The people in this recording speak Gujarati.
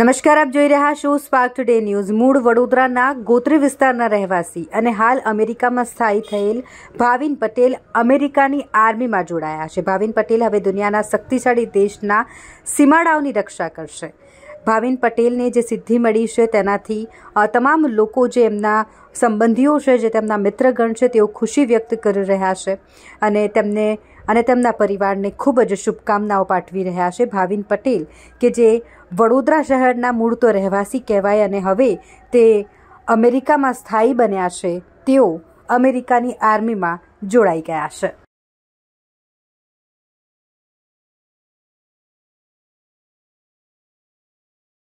નમસ્કાર આપ જોઈ રહ્યા છો સ્પાર્ક ટુડે ન્યૂઝ મૂળ વડોદરાના ગોત્રી વિસ્તારના રહેવાસી અને હાલ અમેરિકામાં સ્થાયી થયેલ ભાવિન પટેલ અમેરિકાની આર્મીમાં જોડાયા છે ભાવિન પટેલ હવે દુનિયાના શક્તિશાળી દેશના સીમાડાઓની રક્ષા કરશે ભાવિન પટેલને જે સિદ્ધિ મળી છે તેનાથી તમામ લોકો જે એમના સંબંધીઓ છે જે તેમના મિત્રગણ છે તેઓ ખુશી વ્યક્ત કરી રહ્યા છે અને તેમને અને તેમના પરિવારને ખૂબ જ શુભકામનાઓ પાઠવી રહ્યા છે ભાવિન પટેલ કે જે વડોદરા શહેરના મૂળ તો રહેવાસી કહેવાય અને હવે તે અમેરિકામાં સ્થાયી બન્યા છે તેઓ અમેરિકાની આર્મીમાં જોડાઈ ગયા છે